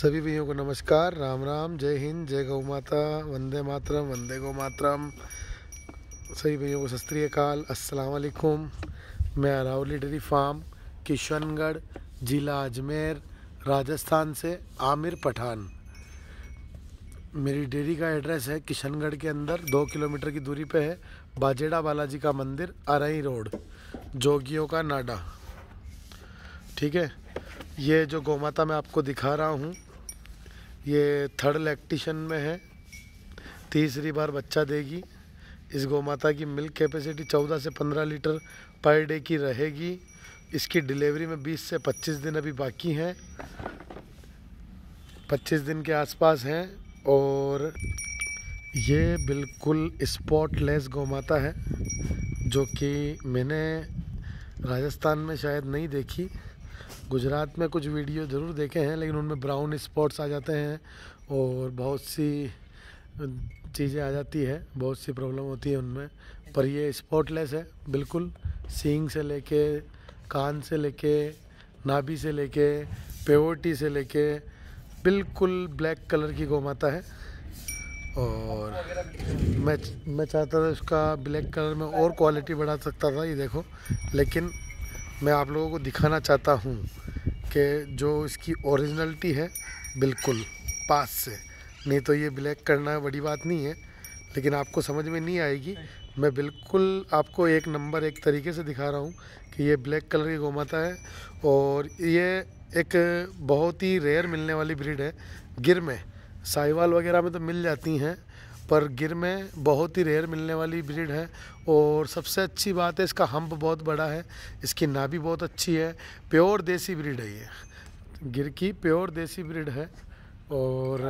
सभी भैयों को नमस्कार राम राम जय हिंद जय गौ माता वंदे मातरम वंदे गौ मातरम सभी भैयों को सस्काल काल असलकुम मैं अरावली डेरी फार्म किशनगढ़ ज़िला अजमेर राजस्थान से आमिर पठान मेरी डेरी का एड्रेस है किशनगढ़ के अंदर दो किलोमीटर की दूरी पे है बाजेड़ा बालाजी का मंदिर अरई रोड जोगियों का नाडा ठीक है ये जो गौमाता मैं आपको दिखा रहा हूँ ये थर्ड लैक्टिशन में है तीसरी बार बच्चा देगी इस गौमाता की मिल्क कैपेसिटी 14 से 15 लीटर पर डे की रहेगी इसकी डिलीवरी में 20 से 25 दिन अभी बाकी हैं 25 दिन के आसपास हैं और ये बिल्कुल स्पॉटलेस गौमाता है जो कि मैंने राजस्थान में शायद नहीं देखी गुजरात में कुछ वीडियो ज़रूर देखे हैं लेकिन उनमें ब्राउन स्पॉट्स आ जाते हैं और बहुत सी चीज़ें आ जाती है बहुत सी प्रॉब्लम होती है उनमें पर ये स्पॉटलेस है बिल्कुल सींग से लेके कान से लेके नाभि से लेके पेवोटी से लेके बिल्कुल ब्लैक कलर की गोमाता है और मैं मैं चाहता था इसका ब्लैक कलर में और क्वालिटी बढ़ा सकता था ये देखो लेकिन मैं आप लोगों को दिखाना चाहता हूँ कि जो इसकी ओरिजिनलिटी है बिल्कुल पास से नहीं तो ये ब्लैक करना बड़ी बात नहीं है लेकिन आपको समझ में नहीं आएगी मैं बिल्कुल आपको एक नंबर एक तरीके से दिखा रहा हूँ कि ये ब्लैक कलर की गोमाता है और ये एक बहुत ही रेयर मिलने वाली ब्रीड है गिर में साहिवाल वगैरह में तो मिल जाती हैं पर गिर में बहुत ही रेयर मिलने वाली ब्रीड है और सबसे अच्छी बात है इसका हम्प बहुत बड़ा है इसकी नाभि बहुत अच्छी है प्योर देसी ब्रीड है ये गिर की प्योर देसी ब्रीड है और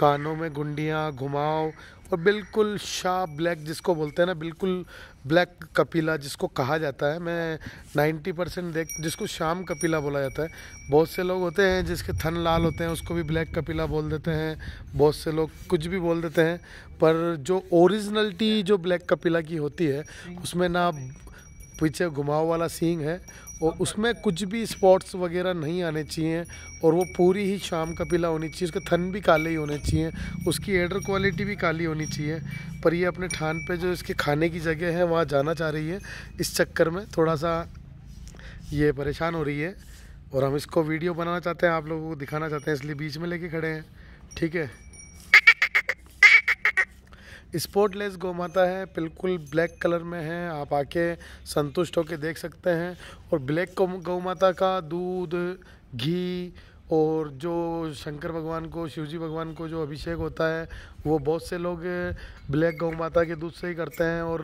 कानों में गुंडियाँ घुमाव और बिल्कुल शाह ब्लैक जिसको बोलते हैं ना बिल्कुल ब्लैक कपीला जिसको कहा जाता है मैं 90 परसेंट देख जिसको शाम कपीला बोला जाता है बहुत से लोग होते हैं जिसके थन लाल होते हैं उसको भी ब्लैक कपीला बोल देते हैं बहुत से लोग कुछ भी बोल देते हैं पर जो ओरिजिनलिटी जो ब्लैक कपीला की होती है उसमें ना पीछे घुमाव वाला सींग है और उसमें कुछ भी स्पॉट्स वगैरह नहीं आने चाहिए और वो पूरी ही शाम का पीला होनी चाहिए उसके थन भी काले ही होने चाहिए उसकी एडर क्वालिटी भी काली होनी चाहिए पर ये अपने ठान पे जो इसके खाने की जगह है वहाँ जाना चाह रही है इस चक्कर में थोड़ा सा ये परेशान हो रही है और हम इसको वीडियो बनाना चाहते हैं आप लोगों को दिखाना चाहते हैं इसलिए बीच में लेके खड़े हैं ठीक है स्पोर्टलेस गौ माता है बिल्कुल ब्लैक कलर में है आप आके संतुष्ट होकर देख सकते हैं और ब्लैक गौ माता का दूध घी और जो शंकर भगवान को शिवजी भगवान को जो अभिषेक होता है वो बहुत से लोग ब्लैक गौ माता के दूध से ही करते हैं और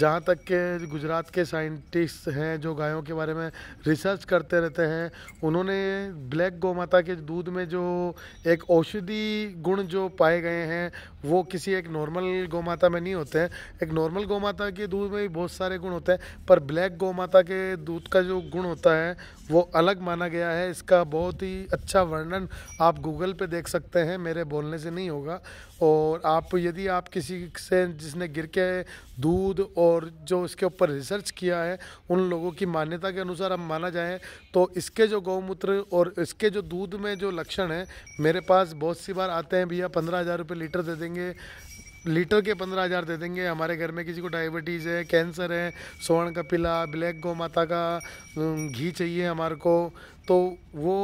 जहाँ तक के गुजरात के साइंटिस्ट हैं जो गायों के बारे में रिसर्च करते रहते हैं उन्होंने ब्लैक गौ माता के दूध में जो एक औषधि गुण जो पाए गए हैं वो किसी एक नॉर्मल गौ माता में नहीं होते हैं एक नॉर्मल गौ माता के दूध में भी बहुत सारे गुण होते हैं पर ब्लैक गौ माता के दूध का जो गुण होता है वो अलग माना गया है इसका बहुत ही अच्छा वर्णन आप गूगल पर देख सकते हैं मेरे बोलने से नहीं होगा और और आप यदि आप किसी से जिसने गिर के दूध और जो इसके ऊपर रिसर्च किया है उन लोगों की मान्यता के अनुसार हम माना जाए तो इसके जो गौमूत्र और इसके जो दूध में जो लक्षण है मेरे पास बहुत सी बार आते हैं भैया पंद्रह हज़ार रुपये लीटर दे देंगे लीटर के पंद्रह हज़ार दे देंगे हमारे घर में किसी को डायबिटीज़ है कैंसर है स्वर्ण का पिला ब्लैक गौ माता का घी चाहिए हमारे को तो वो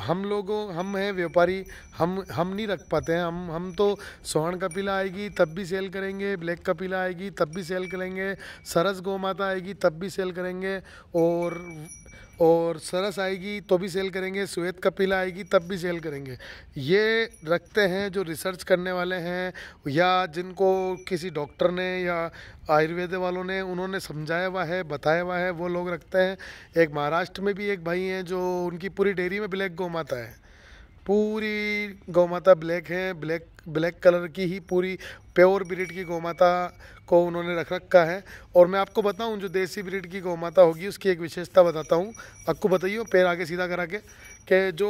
हम लोगों हम हैं व्यापारी हम हम नहीं रख पाते हैं हम हम तो सोहन कपीला आएगी तब भी सेल करेंगे ब्लैक कपीला आएगी तब भी सेल करेंगे सरस गौ माता आएगी तब भी सेल करेंगे और और सरस आएगी तो भी सेल करेंगे श्वेत कपिला आएगी तब भी सेल करेंगे ये रखते हैं जो रिसर्च करने वाले हैं या जिनको किसी डॉक्टर ने या आयुर्वेद वालों ने उन्होंने समझाया हुआ है बताया हुआ है वो लोग रखते हैं एक महाराष्ट्र में भी एक भाई हैं जो उनकी पूरी डेयरी में ब्लैक गो माता है पूरी गौमाता ब्लैक है ब्लैक ब्लैक कलर की ही पूरी प्योर ब्रिड की गौमाता को उन्होंने रख रखा है और मैं आपको बताऊं जो देसी ब्रिड की गौमाता होगी उसकी एक विशेषता बताता हूं आपको बताइए पैर आगे सीधा करा के कि जो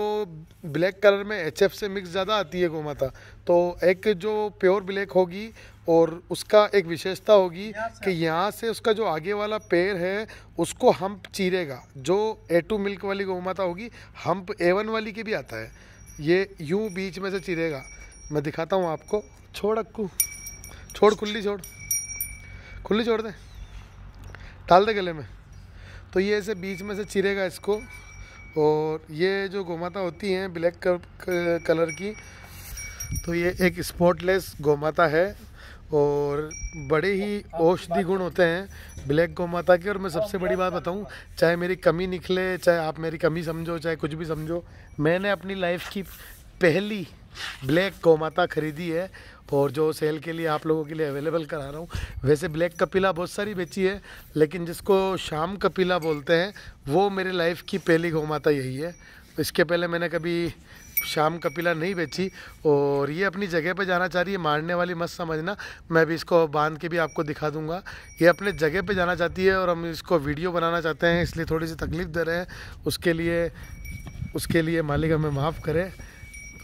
ब्लैक कलर में एच से मिक्स ज़्यादा आती है गौमाता तो एक जो प्योर ब्लैक होगी और उसका एक विशेषता होगी कि यहाँ से उसका जो आगे वाला पैर है उसको हम्प चीरेगा जो ए टू मिल्क वाली गौमाता होगी हम्प ए वन वाली के भी आता है ये यू बीच में से चिरेगा मैं दिखाता हूँ आपको छोड़ अक्कू छोड़ खुली छोड़ खुली छोड़ दे डाल दे गले में तो ये ऐसे बीच में से चिरेगा इसको और ये जो गोमाता होती हैं ब्लैक कलर की तो ये एक स्पॉटलेस गोमाता है और बड़े ही औषधि गुण होते हैं ब्लैक गौ माता की और मैं सबसे बड़ी बात बताऊँ चाहे मेरी कमी निकले चाहे आप मेरी कमी समझो चाहे कुछ भी समझो मैंने अपनी लाइफ की पहली ब्लैक गौ माता खरीदी है और जो सेल के लिए आप लोगों के लिए अवेलेबल करा रहा हूँ वैसे ब्लैक कपिला बहुत सारी बेची है लेकिन जिसको शाम कपीला बोलते हैं वो मेरी लाइफ की पहली गौ माता यही है इसके पहले मैंने कभी शाम कपिला नहीं बेची और ये अपनी जगह पे जाना चाह रही है मारने वाली मत समझना मैं भी इसको बांध के भी आपको दिखा दूंगा ये अपने जगह पे जाना चाहती है और हम इसको वीडियो बनाना चाहते हैं इसलिए थोड़ी सी तकलीफ़ दे रहे हैं उसके लिए उसके लिए मालिक हमें माफ़ करे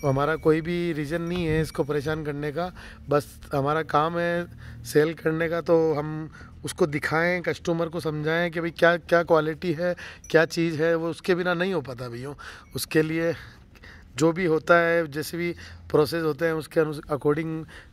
तो हमारा कोई भी रीज़न नहीं है इसको परेशान करने का बस हमारा काम है सेल करने का तो हम उसको दिखाएं कस्टमर को समझाएं कि भाई क्या क्या क्वालिटी है क्या चीज़ है वो उसके बिना नहीं हो पाता भैया उसके लिए जो भी होता है जैसे भी प्रोसेस होते हैं उसके अकॉर्डिंग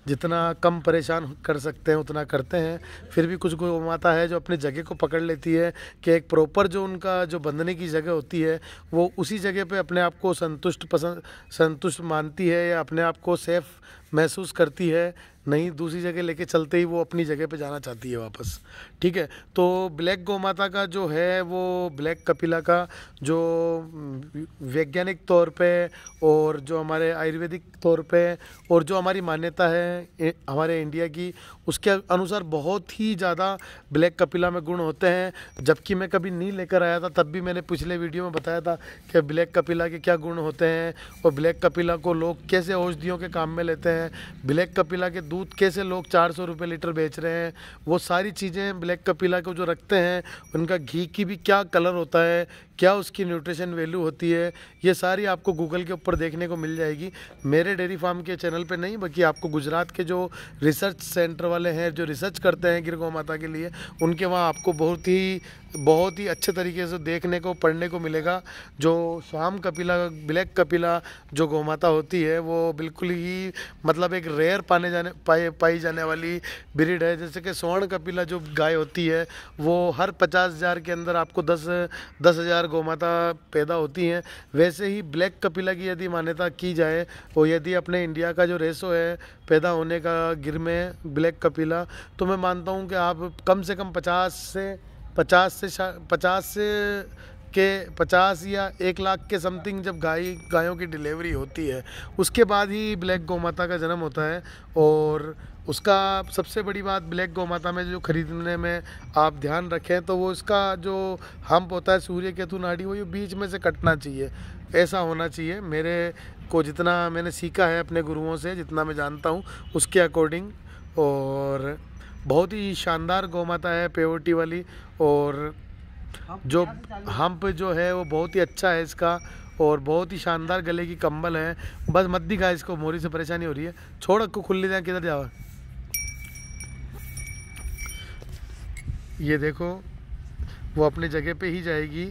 जितना कम परेशान कर सकते हैं उतना करते हैं फिर भी कुछ गौ माता है जो अपनी जगह को पकड़ लेती है कि एक प्रॉपर जो उनका जो बंधने की जगह होती है वो उसी जगह पे अपने आप को संतुष्ट पसंद संतुष्ट मानती है या अपने आप को सेफ़ महसूस करती है नहीं दूसरी जगह लेके चलते ही वो अपनी जगह पे जाना चाहती है वापस ठीक है तो ब्लैक गौ माता का जो है वो ब्लैक कपिला का जो वैज्ञानिक तौर पे और जो हमारे आयुर्वेदिक तौर पे और जो हमारी मान्यता है हमारे इंडिया की उसके अनुसार बहुत ही ज़्यादा ब्लैक कपिला में गुण होते हैं जबकि मैं कभी नहीं लेकर आया था तब भी मैंने पिछले वीडियो में बताया था कि ब्लैक कपिला के क्या गुण होते हैं और ब्लैक कपिला को लोग कैसे औषधियों के काम में लेते हैं ब्लैक कपिला के दूध कैसे लोग चार सौ लीटर बेच रहे हैं वो सारी चीज़ें ब्लैक कपिला को जो रखते हैं उनका घी की भी क्या कलर होता है क्या उसकी न्यूट्रिशन वैल्यू होती है ये सारी आपको गूगल के ऊपर देखने को मिल जाएगी मेरे डेयरी फार्म के चैनल पे नहीं बल्कि आपको गुजरात के जो रिसर्च सेंटर वाले हैं जो रिसर्च करते हैं गिर गौ माता के लिए उनके वहाँ आपको बहुत ही बहुत ही अच्छे तरीके से देखने को पढ़ने को मिलेगा जो स्वाम कपिला ब्लैक कपिला जो गौमाता होती है वो बिल्कुल ही मतलब एक रेयर पाने जाने पाए पाई जाने वाली ब्रिड है जैसे कि स्वर्ण कपिला जो गाय होती है वो हर पचास हज़ार के अंदर आपको दस दस हज़ार गौमाता पैदा होती हैं वैसे ही ब्लैक कपिला की यदि मान्यता की जाए और यदि अपने इंडिया का जो रेसो है पैदा होने का गिर में ब्लैक कपिला तो मैं मानता हूँ कि आप कम से कम पचास से पचास से पचास से के पचास या एक लाख के समथिंग जब गाय गायों की डिलीवरी होती है उसके बाद ही ब्लैक गौ माता का जन्म होता है और उसका सबसे बड़ी बात ब्लैक गौ माता में जो खरीदने में आप ध्यान रखें तो वो इसका जो हम्प होता है सूर्य केतु नाड़ी वो ये बीच में से कटना चाहिए ऐसा होना चाहिए मेरे को जितना मैंने सीखा है अपने गुरुओं से जितना मैं जानता हूँ उसके अकॉर्डिंग और बहुत ही शानदार गौ माता है प्योरिटी वाली और जो हम्प जो है वो बहुत ही अच्छा है इसका और बहुत ही शानदार गले की कंबल है बस मत दिखा इसको मोरी से परेशानी हो रही है छोड़ को खुल जाए किधर जाओ ये देखो वो अपने जगह पे ही जाएगी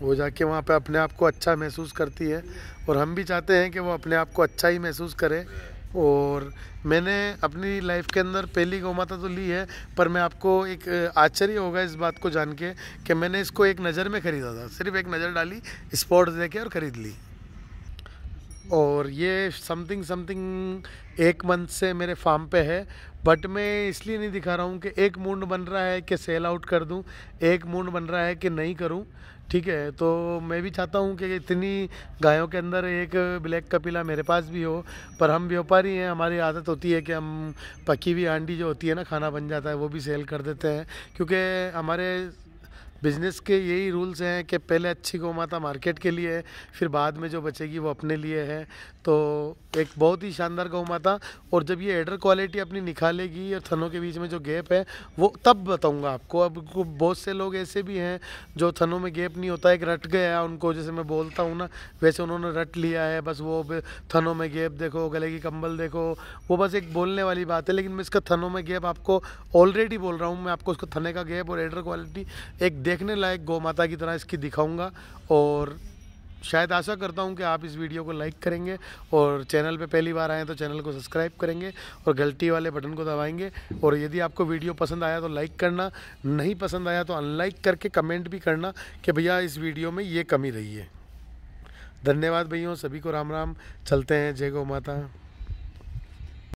वो जाके वहाँ पे अपने आप को अच्छा महसूस करती है और हम भी चाहते हैं कि वो अपने आप को अच्छा ही महसूस करे और मैंने अपनी लाइफ के अंदर पहली गौ माता तो ली है पर मैं आपको एक आश्चर्य होगा इस बात को जान के कि मैंने इसको एक नज़र में ख़रीदा था सिर्फ एक नज़र डाली स्पॉट देखे और ख़रीद ली और ये समथिंग समथिंग एक मंथ से मेरे फार्म पे है बट मैं इसलिए नहीं दिखा रहा हूँ कि एक मूड बन रहा है कि सेल आउट कर दूँ एक मूड बन रहा है कि नहीं करूँ ठीक है तो मैं भी चाहता हूँ कि इतनी गायों के अंदर एक ब्लैक कपीला मेरे पास भी हो पर हम व्यापारी हैं हमारी आदत होती है कि हम पकी हुई आंडी जो होती है ना खाना बन जाता है वो भी सेल कर देते हैं क्योंकि हमारे बिजनेस के यही रूल्स हैं कि पहले अच्छी गौ माता मार्केट के लिए है फिर बाद में जो बचेगी वो अपने लिए है तो एक बहुत ही शानदार गौ माता और जब ये एडर क्वालिटी अपनी निकालेगी और थनों के बीच में जो गैप है वो तब बताऊँगा आपको अब बहुत से लोग ऐसे भी हैं जो थनों में गैप नहीं होता एक रट गया उनको जैसे मैं बोलता हूँ ना वैसे उन्होंने रट लिया है बस वो थनों में गैप देखो गले की कंबल देखो वो बस एक बोलने वाली बात है लेकिन मैं इसका थनों में गैप आपको ऑलरेडी बोल रहा हूँ मैं आपको उसको थने का गैप और एडर क्वालिटी एक देखने लायक गौ माता की तरह इसकी दिखाऊंगा और शायद आशा करता हूं कि आप इस वीडियो को लाइक करेंगे और चैनल पे पहली बार आए तो चैनल को सब्सक्राइब करेंगे और गलती वाले बटन को दबाएंगे और यदि आपको वीडियो पसंद आया तो लाइक करना नहीं पसंद आया तो अनलाइक करके कमेंट भी करना कि भैया इस वीडियो में ये कमी रही है धन्यवाद भैया सभी को राम राम चलते हैं जय गौ माता